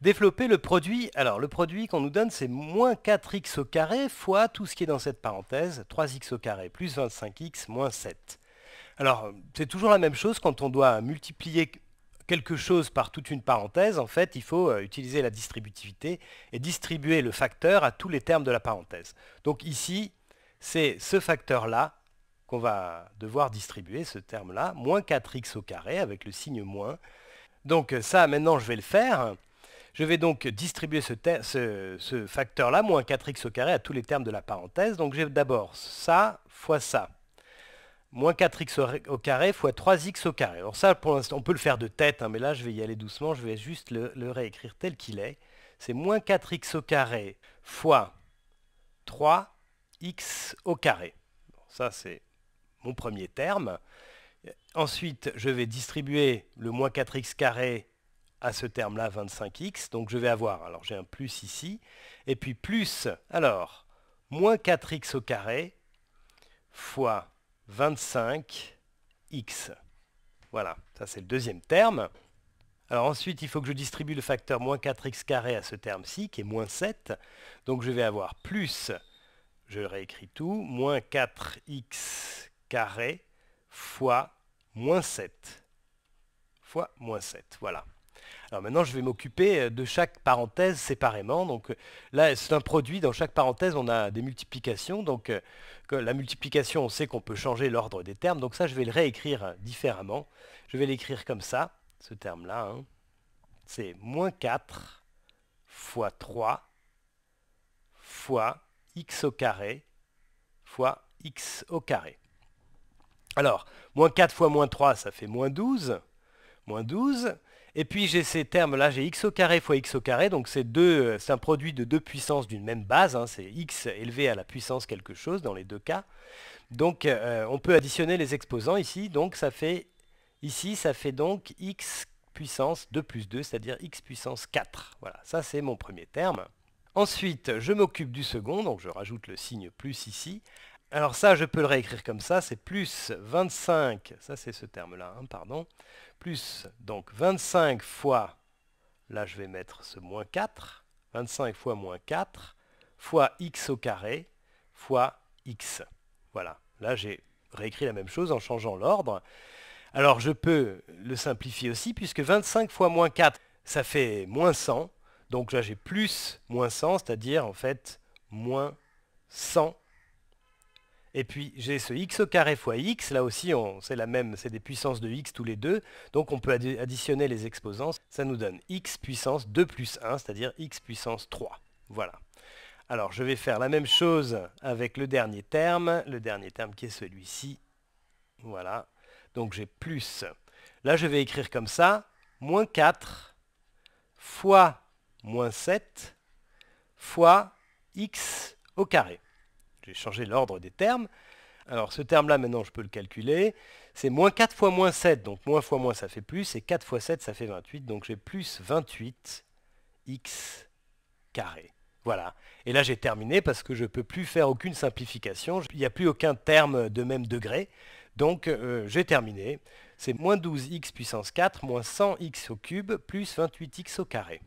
développer le produit. Alors le produit qu'on nous donne, c'est moins 4x au carré fois tout ce qui est dans cette parenthèse, 3x au carré plus 25x moins 7. Alors c'est toujours la même chose quand on doit multiplier quelque chose par toute une parenthèse, en fait, il faut euh, utiliser la distributivité et distribuer le facteur à tous les termes de la parenthèse. Donc ici, c'est ce facteur-là qu'on va devoir distribuer, ce terme-là, moins 4x au carré avec le signe moins. Donc ça, maintenant, je vais le faire. Je vais donc distribuer ce, facteur-là, moins 4x au carré, à tous les termes de la parenthèse. Donc j'ai d'abord ça fois ça. Moins 4x au carré fois 3x au carré. Alors ça, pour l'instant, on peut le faire de tête, hein, mais là, je vais y aller doucement. Je vais juste le, réécrire tel qu'il est. C'est moins 4x au carré fois 3x au carré. ça, c'est mon premier terme. Ensuite, je vais distribuer le moins 4x carré à ce terme-là 25x. Donc je vais avoir, alors j'ai un plus ici, et puis plus, alors, moins 4x au carré fois 25x. Voilà, ça c'est le deuxième terme. Alors ensuite, il faut que je distribue le facteur moins 4x carré à ce terme-ci, qui est moins 7. Donc je vais avoir plus, je réécris tout, moins 4x carré fois moins 7. Fois moins 7, voilà. Alors maintenant, je vais m'occuper euh, de chaque parenthèse séparément. Donc euh, là, c'est un produit. Dans chaque parenthèse, on a des multiplications. Donc euh, la multiplication, on sait qu'on peut changer l'ordre des termes. Donc ça, je vais le réécrire différemment. Je vais l'écrire comme ça, ce terme-là. Hein. C'est moins 4 fois 3 fois x au carré fois x au carré. Alors, moins 4 fois moins 3, ça fait moins 12. Moins 12. Et puis j'ai ces termes-là, j'ai x au carré fois x au carré, donc euh, c'est un produit de deux puissances d'une même base, hein. c'est x élevé à la puissance quelque chose dans les deux cas. Donc euh, on peut additionner les exposants ici, donc ça fait, ici ça fait donc x puissance 2 plus 2, c'est-à-dire x puissance 4. Voilà, ça c'est mon premier terme. Ensuite, je m'occupe du second, donc je rajoute le signe plus ici, alors ça, je peux le réécrire comme ça, c'est plus 25, ça c'est ce terme-là, hein, pardon, plus donc 25 fois, là je vais mettre ce moins 4, 25 fois moins 4, fois x au carré, fois x. Voilà, là j'ai réécrit la même chose en changeant l'ordre. Alors je peux le simplifier aussi, puisque 25 fois moins 4, ça fait moins 100, donc là j'ai plus moins 100, c'est-à-dire en fait moins 100 et puis j'ai ce x au carré fois x, là aussi c'est la même, c'est des puissances de x tous les deux, donc on peut additionner les exposants, ça nous donne x puissance 2 plus 1, c'est-à-dire x puissance 3. Voilà. Alors je vais faire la même chose avec le dernier terme, le dernier terme qui est celui-ci. Voilà, donc j'ai plus. Là je vais écrire comme ça, moins 4 fois moins 7 fois x au carré j'ai changé l'ordre des termes. Alors ce terme-là, maintenant, je peux le calculer. C'est moins 4 fois moins 7, donc moins fois moins, ça fait plus, et 4 fois 7, ça fait 28, donc j'ai plus 28x carré. Voilà. Et là, j'ai terminé parce que je ne peux plus faire aucune simplification. Il n'y a plus aucun terme de même degré. Donc, euh, j'ai terminé. C'est moins 12x puissance 4, moins 100x au cube, plus 28x au carré.